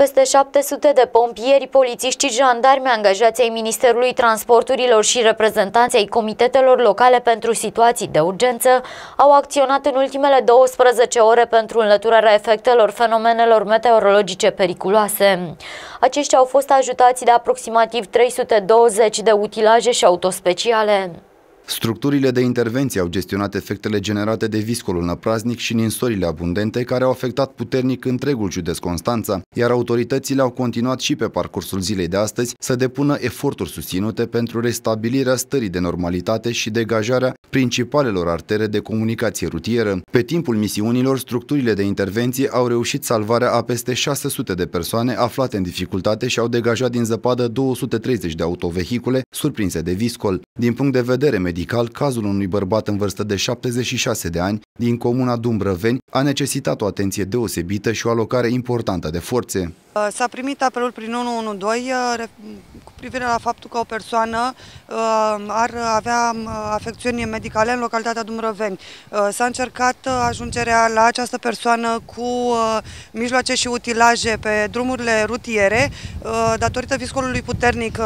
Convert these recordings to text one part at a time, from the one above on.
Peste 700 de pompieri, polițiști și jandarmi angajați ai Ministerului Transporturilor și reprezentanții comitetelor locale pentru situații de urgență au acționat în ultimele 12 ore pentru înlăturarea efectelor fenomenelor meteorologice periculoase. Aceștia au fost ajutați de aproximativ 320 de utilaje și autospeciale. Structurile de intervenție au gestionat efectele generate de viscolul năpraznic și ninsorile abundente care au afectat puternic întregul județ Constanța, iar autoritățile au continuat și pe parcursul zilei de astăzi să depună eforturi susținute pentru restabilirea stării de normalitate și degajarea principalelor artere de comunicație rutieră. Pe timpul misiunilor, structurile de intervenție au reușit salvarea a peste 600 de persoane aflate în dificultate și au degajat din zăpadă 230 de autovehicule surprinse de viscol. Din punct de vedere medical, cazul unui bărbat în vârstă de 76 de ani din comuna Dumbrăveni a necesitat o atenție deosebită și o alocare importantă de forțe. Uh, s-a primit apelul prin 112 uh, cu privire la faptul că o persoană uh, ar avea afecțiuni medicale în localitatea Dumbrăveni. S-a încercat ajungerea la această persoană cu mijloace și utilaje pe drumurile rutiere. Datorită viscolului puternic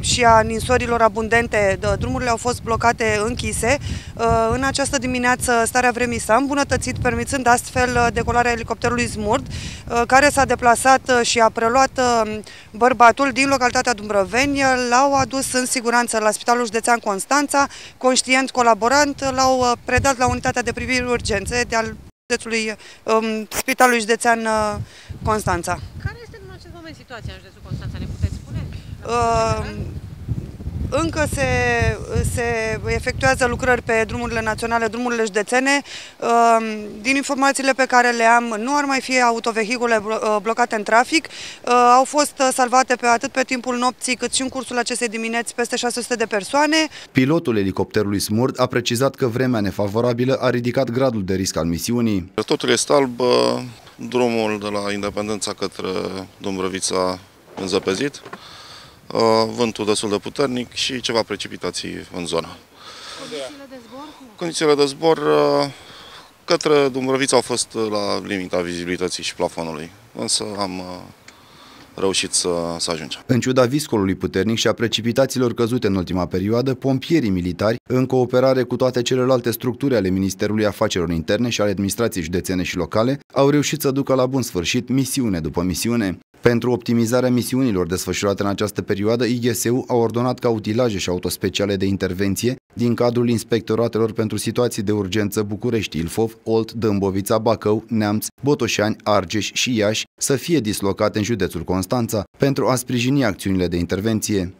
și a ninsorilor abundente, drumurile au fost blocate închise. Ă, în această dimineață starea vremii s-a îmbunătățit, permițând astfel ă, decolarea elicopterului Zmurd, ă, care s-a deplasat și a preluat bărbatul din localitatea Dumbrăveni, l-au adus în siguranță la Spitalul Județean Constanța, conștient colaborant, l-au predat la unitatea de priviri urgențe de al județului, Spitalului Județean Constanța. Care este în acest moment situația în județul Constanța? Ehm, încă se, se efectuează lucrări pe drumurile naționale, drumurile județene. Ehm, din informațiile pe care le am, nu ar mai fi autovehicule eh, blocate în trafic. Eh, au fost eh, salvate pe atât pe timpul nopții cât și în cursul acestei dimineți peste 600 de persoane. Pilotul elicopterului Smurd a precizat că vremea nefavorabilă a ridicat gradul de risc al misiunii. Totul este alb, drumul de la Independența către Dumbrăvița înzăpezit. Uh, vântul destul de puternic și ceva precipitații în zonă. Condițiile de zbor? Condițiile de zbor uh, către Dumbrăvița au fost uh, la limita vizibilității și plafonului, însă am reușit să, să ajungem. În ciuda viscolului puternic și a precipitațiilor căzute în ultima perioadă, pompierii militari, în cooperare cu toate celelalte structuri ale Ministerului Afacerilor Interne și ale administrației județene și locale, au reușit să ducă la bun sfârșit misiune după misiune. Pentru optimizarea misiunilor desfășurate în această perioadă, IGSU a ordonat ca utilaje și autospeciale de intervenție din cadrul inspectoratelor pentru situații de urgență București, Ilfov, Olt, Dâmbovița, Bacău, Neamț, Botoșani, Argeș și Iași să fie dislocate în județul Constanța pentru a sprijini acțiunile de intervenție.